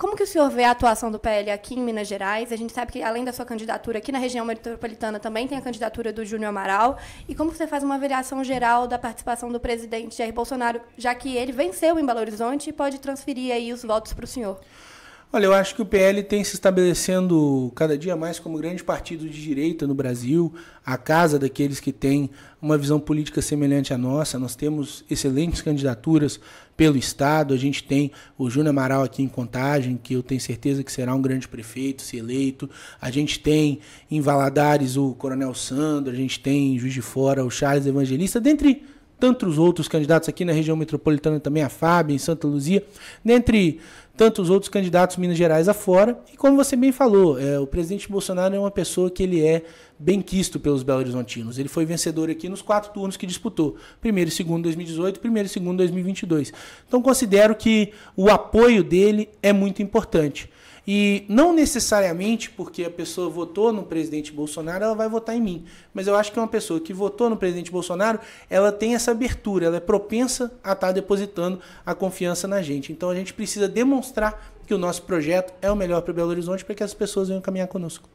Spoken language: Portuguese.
Como que o senhor vê a atuação do PL aqui em Minas Gerais? A gente sabe que, além da sua candidatura aqui na região metropolitana, também tem a candidatura do Júnior Amaral. E como você faz uma avaliação geral da participação do presidente Jair Bolsonaro, já que ele venceu em Belo Horizonte e pode transferir aí os votos para o senhor? Olha, eu acho que o PL tem se estabelecendo cada dia mais como grande partido de direita no Brasil, a casa daqueles que têm uma visão política semelhante à nossa. Nós temos excelentes candidaturas pelo Estado, a gente tem o Júnior Amaral aqui em Contagem, que eu tenho certeza que será um grande prefeito, se eleito. A gente tem em Valadares o Coronel Sandro, a gente tem em Juiz de Fora o Charles Evangelista, dentre tantos outros candidatos aqui na região metropolitana também, a Fábio, em Santa Luzia, dentre tantos outros candidatos Minas Gerais afora. E como você bem falou, é, o presidente Bolsonaro é uma pessoa que ele é bem quisto pelos Belo Horizontinos. Ele foi vencedor aqui nos quatro turnos que disputou: primeiro e segundo 2018, primeiro e segundo 2022. Então considero que o apoio dele é muito importante. E não necessariamente porque a pessoa votou no presidente Bolsonaro, ela vai votar em mim. Mas eu acho que uma pessoa que votou no presidente Bolsonaro, ela tem essa abertura, ela é propensa a estar tá depositando a confiança na gente. Então a gente precisa demonstrar que o nosso projeto é o melhor para Belo Horizonte para que as pessoas venham caminhar conosco.